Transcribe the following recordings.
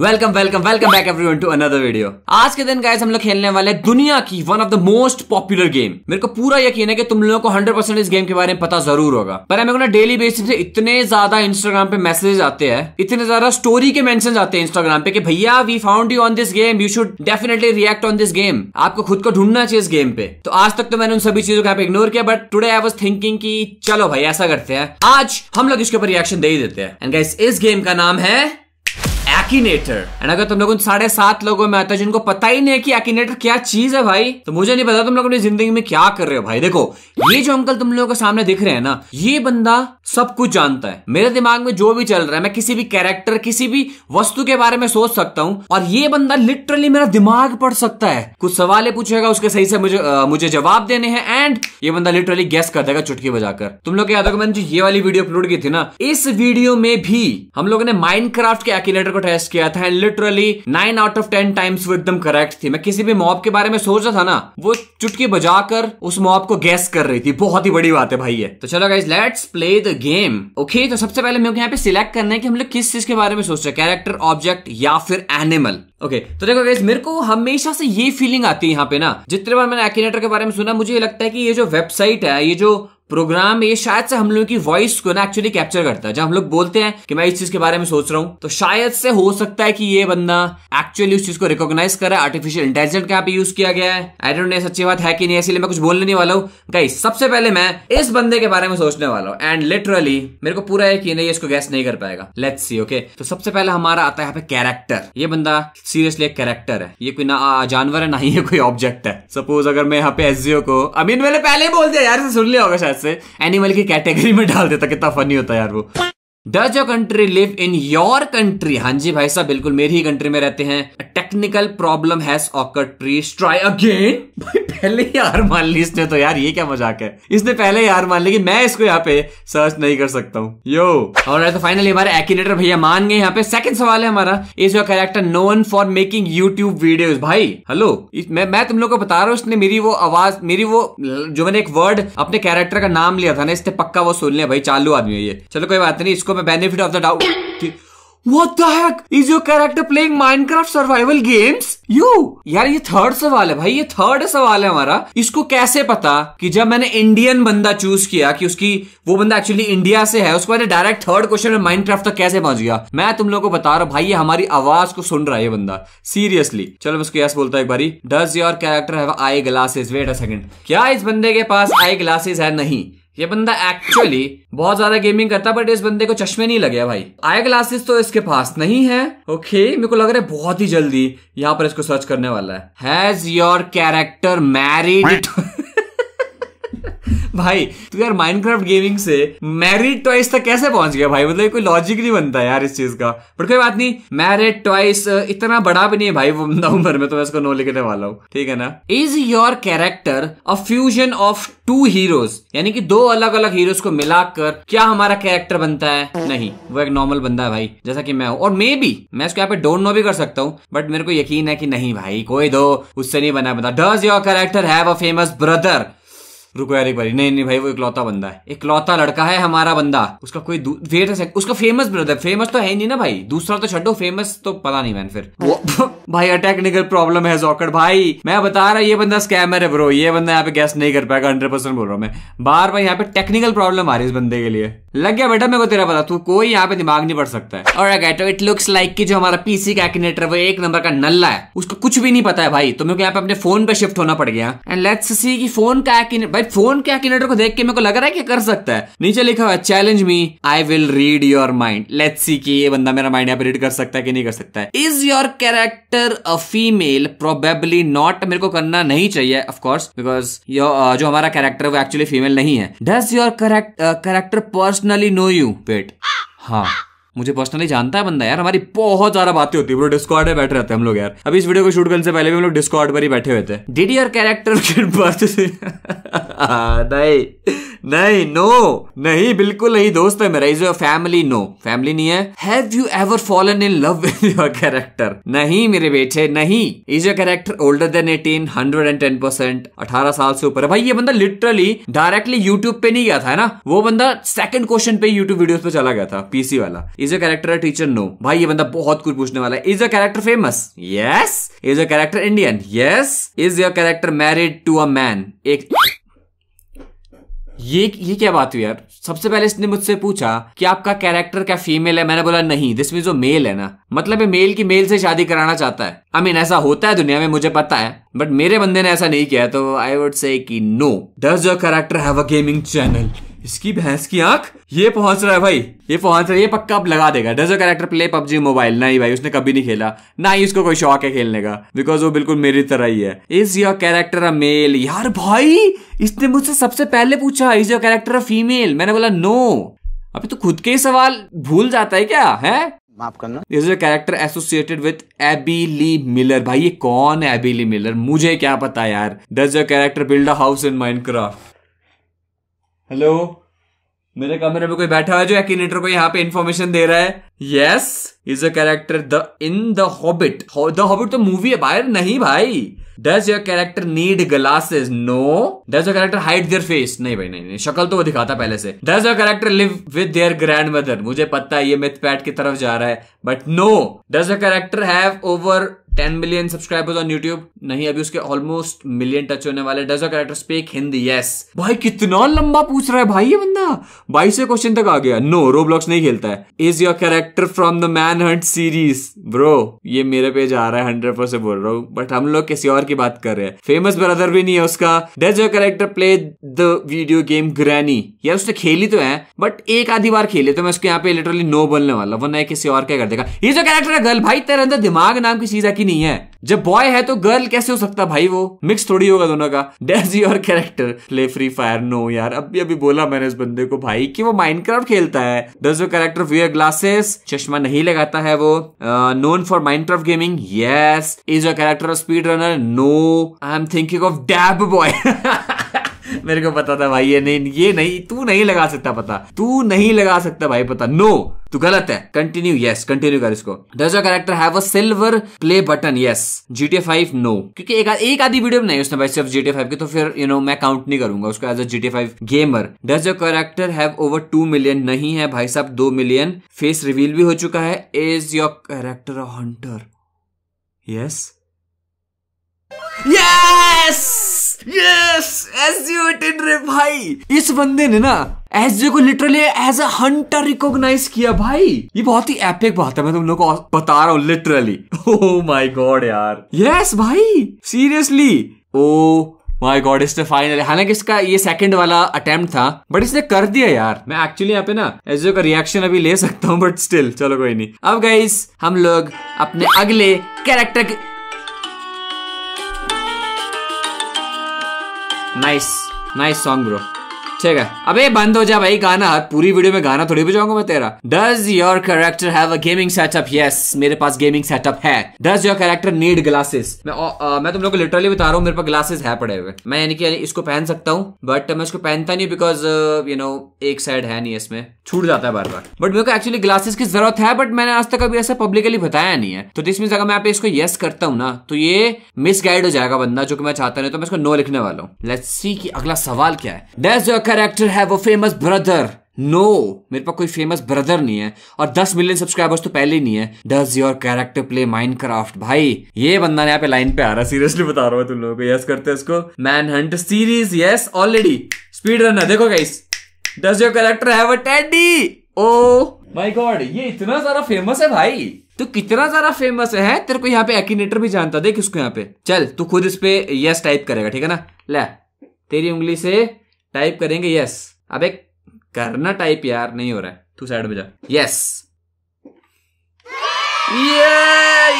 Welcome welcome welcome back everyone to another video आज के दिन गाइस हम लोग खेलने वाले दुनिया की one of the most popular game मेरे को पूरा यकीन है कि तुम लोगों को 100% इस गेम के बारे में पता जरूर होगा पर मेरे को ना डेली बेसिस पे इतने ज्यादा इंस्टाग्राम पे मैसेज आते हैं इतने ज्यादा स्टोरी के मैंशन आते हैं इंस्टाग्राम पे की भैया we found you on this game you should definitely react on this game आपको खुद को ढूंढना चाहिए इस गेम पे तो आज तक तो मैंने उन सभी चीजों को इग्नोर किया but today I was thinking की चलो भाई ऐसा करते हैं आज हम लोग इसके ऊपर रिएक्शन दे ही देते हैं एंड गाइस इस गेम का नाम है एक्ीनेटर एंड अगर तुम लोग उन साढ़े सात लोगों में आते हो जिनको पता ही नहीं है कि एक्ीनेटर क्या चीज है भाई तो मुझे नहीं पता तुम लोग अपनी जिंदगी में क्या कर रहे हो भाई देखो ये जो अंकल तुम लोगों के सामने दिख रहे हैं ना ये बंदा सब कुछ जानता है मेरे दिमाग में जो भी चल रहा है मैं किसी भी कैरेक्टर किसी भी वस्तु के बारे में सोच सकता हूँ और ये बंदा लिटरली मेरा दिमाग पढ़ सकता है कुछ सवाल पूछेगा उसके सही से मुझे आ, मुझे जवाब देने हैं एंड ये बंदा लिटरली गैस कर देगा चुटकी बजाकर तुम लोग याद होगा मैंने जो ये वाली वीडियो अपलोड की थी ना इस वीडियो में भी हम लोगों ने माइंड के एक्टर को टेस्ट किया था and literally nine out of ten times वो एकदम करेक्ट थी मैं किसी भी मॉब के बारे में सोच रहा था ना वो चुटकी बजाकर उस मॉब को गैस कर रही थी बहुत ही बड़ी बात है भाई ये तो चलो guys let's play the game okay तो सबसे पहले मेरे को यहाँ पे सिलेक्ट करना है कि हम लोग किस चीज के बारे में सोच रहे हैं कैरेक्टर ऑब्जेक्ट या फिर एनिमल ओके okay, तो देखो गैस मेरे को हमेशा से ये फीलिंग आती है यहाँ पे ना जितने बार मैंने एक्टर के बारे में सुना मुझे ये लगता है कि ये जो वेबसाइट है ये जो प्रोग्राम ये शायद से हम लोगों की वॉइस को ना एक्चुअली कैप्चर करता है जब हम लोग बोलते हैं कि मैं इस चीज के बारे में सोच रहा हूँ तो शायद से हो सकता है कि ये बंदा एक्चुअली उस चीज को रिकॉग्नाइज करा आर्टिफिशियल इंटेलिजेंट का यहाँ पे यूज किया गया है आई डोंट नो सच्ची बात है कि नहीं इसलिए मैं कुछ बोलने नहीं वाला हूँ गाइस सबसे पहले मैं इस बंदे के बारे में सोचने वाला हूँ एंड लिटरली मेरे को पूरा यकीन है इसको गैस नहीं कर पाएगा लेट्स सी ओके तो सबसे पहले हमारा आता है यहाँ पे कैरेक्टर ये बंदा सीरियसली एक कैरेक्टर है ये कोई ना जानवर है ना ही कोई ऑब्जेक्ट है सपोज अगर मैं यहाँ पे एस को अमीन मैंने पहले ही बोल दिया यार सुन लिया होगा शायद से एनिमल की कैटेगरी में डाल देता कितना फनी होता है यार वो does your country live in your country हाँ जी भाई साहब बिल्कुल मेरी ही कंट्री में रहते हैं technical problem has occurred please try again भाई पहले ही हार मान ली इसने तो यार ये क्या मजाक है इसने पहले ही हार मान ली कि मैं इसको यहाँ पे सर्च नहीं कर सकता हूँ यो और तो फाइनली हमारे एक्टर भैया मान गए यहाँ पे सेकंड सवाल है हमारा is your character known for making YouTube video भाई हेलो मैं मैं तुम लोग को बता रहा हूँ इसने मेरी वो आवाज मेरी वो जो मैंने एक वर्ड अपने कैरेक्टर का नाम लिया था ना इसने पक्का वो सुन लिया भाई चालू आदमी है ये चलो कोई बात नहीं इसको इसको मैं benefit of the doubt What the heck? Is your character playing Minecraft survival games? You? यार ये थर्ड सवाल है भाई ये थर्ड सवाल है हमारा इसको कैसे पता कि जब मैंने इंडियन बंदा चूज किया कि उसकी वो बंदा एक्चुअली इंडिया से है उसको मैंने डायरेक्ट थर्ड क्वेश्चन में माइनक्राफ्ट तक कैसे पहुंच गया मैं तुम लोगों को बता रहा हूँ भाई ये हमारी आवाज को सुन रहा है ये बंदा सीरियसली चलो मैं उसको यस बोलता हूँ एक बारी does your character have eyeglasses wait a second क्या इस बंदे के पास आई ग्लासेस है नहीं ये बंदा एक्चुअली बहुत ज्यादा गेमिंग करता है बट इस बंदे को चश्मे नहीं लगे भाई आई ग्लासेस तो इसके पास नहीं है ओके मेरे को लग रहा है बहुत ही जल्दी यहाँ पर इसको सर्च करने वाला है हैज योर कैरेक्टर मैरिड भाई तू यार माइनक्राफ्ट गेमिंग से मैरिड टॉयस तक कैसे पहुंच गया भाई मतलब कोई लॉजिक नहीं बनता है यार इस चीज का पर कोई बात नहीं मैरिड टॉयस इतना बड़ा भी नहीं है भाई वो नवंबर में तो मैं इसको नो लिखने वाला हूँ ठीक है ना is your character a fusion of two heroes यानी कि दो अलग अलग हीरोज को मिलाकर क्या हमारा कैरेक्टर बनता है नहीं वो एक नॉर्मल बंदा है भाई जैसा कि मैं हूं और मे बी मैं इसको यहाँ पे डोंट नो भी कर सकता हूँ बट मेरे को यकीन है कि नहीं भाई कोई दो उससे नहीं बना बता does your character have a famous brother रुको यार एक बार नहीं नहीं भाई वो इकलौता बंदा है इकलौता लड़का है हमारा बंदा उसका कोई वेट है उसका फेमस ब्रदर फेमस तो है नहीं ना भाई दूसरा तो छोड़ो फेमस तो पता नहीं मैंने फिर भाई अटैक निकल प्रॉब्लम है जॉकड़ भाई मैं बता रहा ये बंदा स्कैमर है ब्रो ये बंदा यहाँ पे गैस नहीं कर पाएगा हंड्रेड परसेंट बोल रहा हूँ मैं बार बार यहाँ पे टेक्निकल प्रॉब्लम आ रही है इस बंदे के लिए लग गया बेटा मेरे को तेरा पता तू कोई यहाँ पे दिमाग नहीं पड़ सकता है और right, तो इट लुक्स लाइक कि जो हमारा पीसी का एक्नेटर वो एक नंबर का नल्ला है उसको कुछ भी नहीं पता है भाई तो मेरे को यहाँ पे अपने फोन पे शिफ्ट होना पड़ गया एंड लेट्स सी कि फोन का एक्नेटर भाई फोन के एक्नेटर को देख के मेरे को लग रहा है कि कर सकता है नीचे लिखा हुआ challenge me I will read your mind let's see कि ये बंदा मेरा माइंड यहाँ पे रीड कर सकता है कि नहीं कर सकता है is your character a female probably not मेरे को करना नहीं चाहिए ऑफकोर्स बिकॉज जो हमारा कैरेक्टर वो एक्चुअली फीमेल नहीं है does your character pers personally know you pet हाँ मुझे पर्सनली जानता है बंदा यार हमारी बहुत ज्यादा बातें होती है डिस्कॉर्ड में बैठे रहते हैं हम लोग यार अभी इस वीडियो को शूट करने से पहले भी हम लोग डिस्कॉर्ड पर ही बैठे हुए थे डिड योर कैरेक्टर नहीं नहीं नो नहीं बिल्कुल नहीं दोस्त है मेरा is your family no family नहीं है have you ever fallen in love with your character नहीं मेरे बेटे नहीं is your character older than eighteen hundred and ten percent अठारह साल से ऊपर है भाई ये बंदा लिटरली डायरेक्टली यूट्यूब पे नहीं गया था है ना वो बंदा सेकंड क्वेश्चन पे यूट्यूब वीडियोस पे चला गया था पीसी वाला is a character a teacher no भाई ये बंदा बहुत कुछ पूछने वाला है is a character famous yes is a character Indian yes is your character married to a man एक ये ये क्या बात हुई यार सबसे पहले इसने मुझसे पूछा कि आपका कैरेक्टर क्या फीमेल है मैंने बोला नहीं दिस मीन जो मेल है ना मतलब ये मेल की मेल से शादी कराना चाहता है आई I मीन mean, ऐसा होता है दुनिया में मुझे पता है बट मेरे बंदे ने ऐसा नहीं किया तो आई वुड से कि no does your character have a gaming channel इसकी भैंस की आंख ये पहुंच रहा है भाई ये पहुंच रहा है ये पक्का अब लगा देगा does character play PUBG mobile नहीं भाई उसने कभी नहीं खेला ना ही उसको कोई शौक है खेलने का बिकॉज वो बिल्कुल मेरी तरह ही है is your character a male यार भाई इसने मुझसे सबसे पहले पूछा is your character a female मैंने बोला नो अभी तो खुद के ही सवाल भूल जाता है क्या है माफ करना character associated with AB Lee Miller भाई ये कौन है एबी ली मिलर मुझे क्या पता यार does your character build a house in Minecraft hello मेरे कमरे में कोई बैठा है जो एक्टर को यहाँ पे इन्फॉर्मेशन दे रहा है yes is a character the in the hobbit the hobbit तो मूवी है बाहर नहीं भाई does your character need glasses no does your character hide their face नहीं भाई नहीं नहीं शक्ल तो वो दिखाता पहले से does your character live with their grandmother मुझे पता है ये मिथ पैट की तरफ जा रहा है but no does your character have over ten million subscribers on YouTube नहीं अभी उसके ऑलमोस्ट मिलियन टच होने वाले does a character speak Hindi yes भाई कितना लंबा पूछ रहा है भाई ये बंदा बाईसवें क्वेश्चन तक आ गया नो रोब्लॉक्स नहीं खेलता है is your character from the man Hunt series bro ये मेरे पे जा रहा है हंड्रेड परसेंट बोल रहा हूँ बट हम लोग किसी और की बात कर रहे हैं फेमस ब्रदर भी नहीं है उसका does your character play the video game Granny यार उसने खेली तो है बट एक आधी बार खेले तो मैं उसके यहाँ पे लिटरली नो बोलने वाला वो नए किसी और क्या कर देगा ये जो कैरेक्टर है गर्ल भाई तेरे अंदर दिमाग नाम की चीज है की नहीं है जब बॉय है तो गर्ल कैसे हो सकता भाई वो मिक्स थोड़ी होगा दोनों का does your character play Free Fire no यार अभी अभी बोला मैंने इस बंदे को भाई कि वो माइनक्राफ्ट खेलता है does your character wear glasses चश्मा नहीं लगाता है वो known for Minecraft gaming yes is your character a speed runner no I am thinking of Dab Boy मेरे को पता था भाई ये नहीं ये नहीं तू नहीं लगा सकता पता तू नहीं लगा सकता भाई पता नो no. तो गलत है कंटिन्यू यस कंटिन्यू कर इसको does your character have a silver play button yes GTA five no क्योंकि एक, एक आधी वीडियो बनाई उसने भाई सिर्फ जीटीए फाइव की तो फिर यू नो मैं काउंट नहीं करूंगा उसको as a GTA five gamer does your character have over two million नहीं है भाई साहब दो मिलियन फेस रिवील भी हो चुका है is your character a hunter yes yes yes as you भाई इस बंदे ने ना एसजे को literally as a hunter recognise किया भाई ये बहुत ही एपिक बात है मैं तुम लोग को बता रहा हूँ लिटरली ओह माय गॉड यार यस yes, भाई सीरियसली ओ माय गॉड इसने फाइनल हालांकि इसका ये सेकंड वाला अटेम्प्ट था बट इसने कर दिया यार मैं एक्चुअली यहाँ पे ना एसजे का रिएक्शन अभी ले सकता हूँ बट स्टिल चलो कोई नहीं अब गाइस हम लोग अपने अगले कैरेक्टर के नाइस नाइस सॉन्ग ब्रो ठीक है अबे बंद हो जा भाई गाना हर पूरी वीडियो में गाना थोड़ी बजाऊंगा मैं तेरा does your character have a gaming setup yes मेरे पास गेमिंग सेटअप है does your character need glasses मैं आ, मैं तुम लोग को लिटरली बता रहा हूँ मेरे पास ग्लासेस है पड़े हुए मैं यानी कि इसको पहन सकता हूँ बट मैं इसको पहनता नहीं बिकॉज यू नो एक साइड है नहीं इसमें छूट जाता है बार बार बट मेरे को एक्चुअली ग्लासेस की जरूरत है बट मैंने आज तक अभी ऐसा पब्लिकली बताया नहीं है तो दिस मीन अगर मैं आप इसको यस करता हूँ ना तो ये मिस गाइड हो जाएगा बंदा जो कि मैं चाहता नहीं तो मैं इसको नो लिखने वाला हूँ लेट्स सी कि अगला सवाल क्या है डज योर कैरेक्टर है वो फेमस ब्रदर नो no, मेरे पास कोई फेमस ब्रदर नहीं है और 10 मिलियन सब्सक्राइबर्स तो पहले ही नहीं है does your character play Minecraft भाई ये बंदा ने पे लाइन पे आ रहा है सीरियसली बता रहा हूँ तुम लोगों को यस करते हैं इसको man Hunt series yes already speed run है देखो guys does your character have a teddy oh my god ये इतना सारा फेमस है भाई तो कितना सारा फेमस है तेरे को यहाँ पे एक्टर भी जानता देख इसको यहाँ पे चल तू खुद इस पे यस टाइप करेगा ठीक है ना ले तेरी उंगली से टाइप करेंगे यस अब एक करना टाइप यार नहीं हो रहा है तू साइड में जा यस ये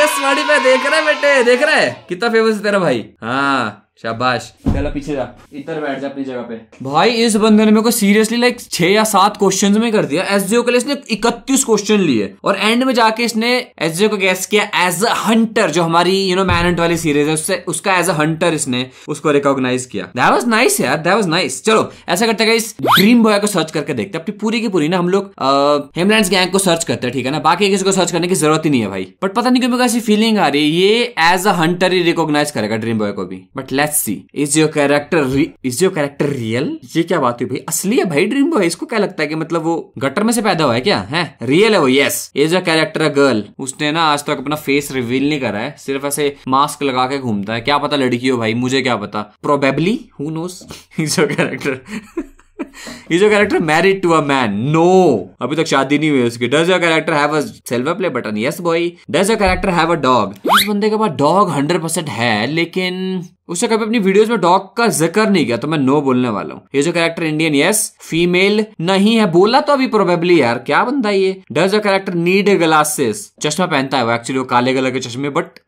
यस वाड़ी पे देख रहा है बेटे देख रहा है कितना फेमस है तेरा भाई हाँ शाबाश चलो पीछे जा इधर बैठ जा अपनी जगह पे भाई इस बंदे ने मेरे को सीरियसली लाइक छह या सात क्वेश्चंस में कर दिया एस के लिए इसने इकतीस क्वेश्चन लिए और एंड में जाके इसने एस को गैस किया एज अ हंटर जो हमारी यू नो मैनट वाली सीरीज है उससे उसका एज अ हंटर इसने उसको रिकॉग्नाइज किया दैट वाज नाइस यार दैट वाज नाइस चलो ऐसा करते हैं इस ड्रीम बॉय को सर्च करके देखते अपनी पूरी की पूरी ना हम लोग हेमलैंड गैंग को सर्च करते हैं ठीक है ना बाकी किसी को सर्च करने की जरूरत ही नहीं है भाई बट पता नहीं क्यों मेरे को ऐसी फीलिंग आ रही है ये एज अ हंटर ही रिकॉग्नाइज करेगा ड्रीम बॉय को भी but let let's see is your character is your character real ये क्या बात हुई भाई असली है भाई ड्रीम बॉय इसको क्या लगता है कि मतलब वो गटर में से पैदा हुआ है क्या है रियल है वो yes is your character a girl उसने ना आज तक अपना फेस रिवील नहीं करा है सिर्फ ऐसे मास्क लगा के घूमता है क्या पता लड़की हो भाई मुझे क्या पता probably who knows is your character Is your character married to a man? No. अभी तक शादी नहीं हुई उसकी. Does your character have a silver play button? Yes, boy. Does your character have a dog? इस बंदे के पास डॉग 100% है, लेकिन उसने कभी अपनी वीडियोस में डॉग का जिक्र नहीं किया तो मैं नो बोलने वाला हूँ ये जो कैरेक्टर इंडियन यस फीमेल नहीं है बोला तो अभी प्रोबेबली यार क्या बनता है ये does a character need glasses चश्मा पहनता है वो एक्चुअली वो काले कलर के चश्मे बट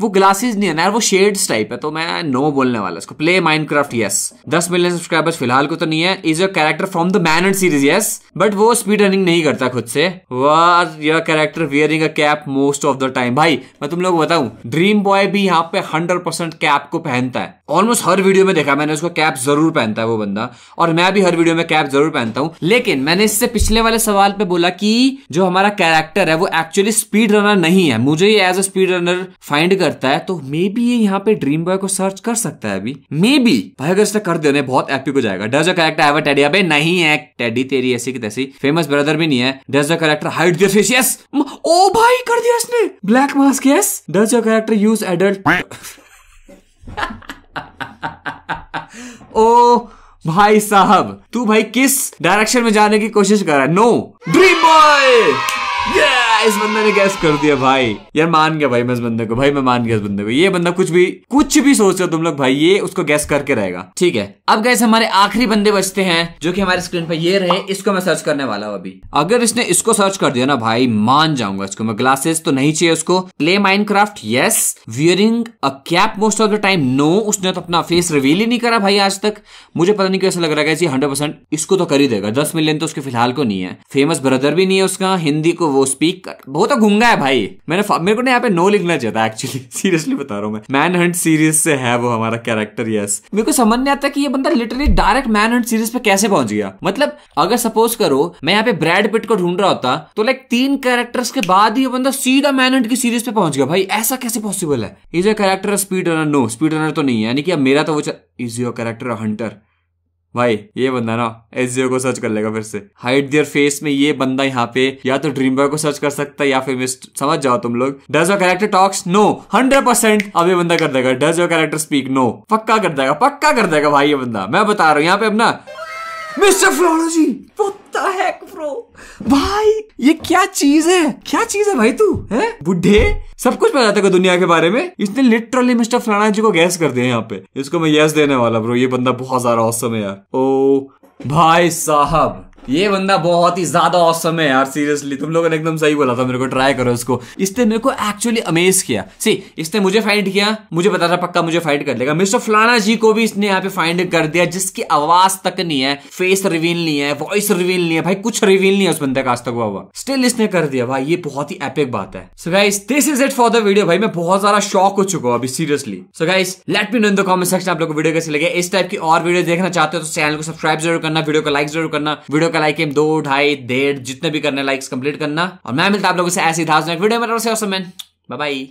वो ग्लासेस नहीं है ना वो शेड्स टाइप है तो मैं नो बोलने वाला इसको प्ले माइनक्राफ्ट यस दस मिलियन सब्सक्राइबर्स फिलहाल को तो नहीं है is your character from the manhunt series yes but वो स्पीड रनिंग नहीं करता खुद से were your character wearing a cap most of the time भाई मैं तुम लोग बताऊं ड्रीम बॉय भी यहाँ पे हंड्रेड परसेंट कैप को पहनता है ऑलमोस्ट हर वीडियो में देखा मैंने उसको कैप जरूर पहनता है वो बंदा और मैं भी हर वीडियो में कैप जरूर पहनता हूँ लेकिन मैंने इससे पिछले वाले सवाल पे बोला कि जो हमारा कैरेक्टर है वो एक्चुअली स्पीड रनर नहीं है मुझे as a speed runner find कर करता है तो मे बी ये यहाँ पे ड्रीम बॉय को सर्च कर सकता है अभी मे बी भाई अगर इसने कर दिया ना बहुत एपिक हो जाएगा does a character have teddy अबे नहीं है टेडी तेरी ऐसी की तैसी फेमस ब्रदर भी नहीं है does a character hide their face yes oh भाई कर दिया इसने black mask yes does a character use adult oh भाई साहब तू भाई किस डायरेक्शन में जाने की कोशिश कर रहा है नो ड्रीम बॉय इस बंदे ने गैस कर दिया भाई यार मान गया भाई मैं इस बंदे को भाई मैं मान गया इस बंदे को ये बंदा कुछ भी कुछ भी सोच रहे तुम लोग भाई ये उसको गैस करके रहेगा ठीक है अब गैस हमारे आखिरी बंदे बचते हैं जो कि हमारे स्क्रीन पर ये रहे इसको मैं सर्च करने वाला हूँ अभी अगर इसने इसको सर्च कर दिया ना भाई मान जाऊंगा इसको मैं ग्लासेस तो नहीं चाहिए उसको play Minecraft yes wearing a cap most of the time no उसने तो अपना फेस रिवील ही नहीं करा भाई आज तक मुझे पता नहीं कैसा लग रहा है हंड्रेड परसेंट इसको तो कर ही देगा दस मिलियन तो उसके फिलहाल को नहीं है फेमस ब्रदर भी नहीं है उसका हिंदी को वो स्पीक कर वो तो घूंगा है भाई मैंने मेरे को ना यहाँ पे नो लिखना चाहता है एक्चुअली सीरियसली बता रहा हूँ मैं मैन हंट सीरीज से है वो हमारा कैरेक्टर यस मेरे को समझ नहीं आता कि ये बंदा literally direct man Hunt series पे कैसे पहुंच गया मतलब अगर सपोज करो मैं यहाँ पे ब्रैड पिट को ढूंढ रहा होता तो लाइक तीन कैरेक्टर्स के बाद ही ये बंदा सीधा मैन हंट की सीरीज पे पहुंच गया भाई ऐसा कैसे पॉसिबल है is a character speed runner no speed runner तो नहीं है यानी कि अब मेरा तो वो इज योर कैरेक्टर हंटर भाई ये बंदा ना एस को सर्च कर लेगा फिर से हाइट दियर फेस में ये बंदा यहाँ पे या तो ड्रीम बॉय को सर्च कर सकता है या फिर मिस्ट समझ जाओ तुम लोग does your character talks no hundred percent अब ये बंदा कर देगा does your character speak no पक्का कर देगा पक्का कर देगा भाई ये बंदा मैं बता रहा हूँ यहाँ पे अपना मिस्टर फ्लोरोजी भाई ये क्या चीज है क्या चीज है भाई तू है बुढ़े सब कुछ पता था है दुनिया के बारे में इसने लिटरली मिस्टर फलाना जी को गैस कर दिया यहाँ पे इसको मैं यस देने वाला ब्रो ये बंदा बहुत ज्यादा औसम है यार ओ भाई साहब ये बंदा बहुत ही ज्यादा औसम है यार सीरियसली तुम लोगों ने एकदम सही बोला था मेरे को ट्राई करो उसको इसने मेरे को एक्चुअली अमेज किया सी इसने मुझे फाइंड किया मुझे बता था पक्का मुझे फाइंड कर लेगा मिस्टर फलाना जी को भी इसने यहाँ पे फाइंड कर दिया जिसकी आवाज तक नहीं है फेस रिवील नहीं है वॉइस रिवील नहीं है भाई कुछ रिवील नहीं है उस बंदे का आज तक हुआ हुआ स्टिल इसने कर दिया भाई ये बहुत ही एपिक बात है so guys this is it for the video भाई मैं बहुत ज्यादा शॉक हो चुका हूँ अभी seriously so guys let me know in the comment section आप लोग वीडियो कैसे लगे इस टाइप की और वीडियो देखना चाहते हो तो चैनल को सब्सक्राइब जरूर करना वीडियो को लाइक जरूर करना वीडियो का लाइक दो ढाई डेढ़ जितने भी करने लाइक्स कंप्लीट करना और मैं मिलता आप लोगों से ऐसी वीडियो में बाय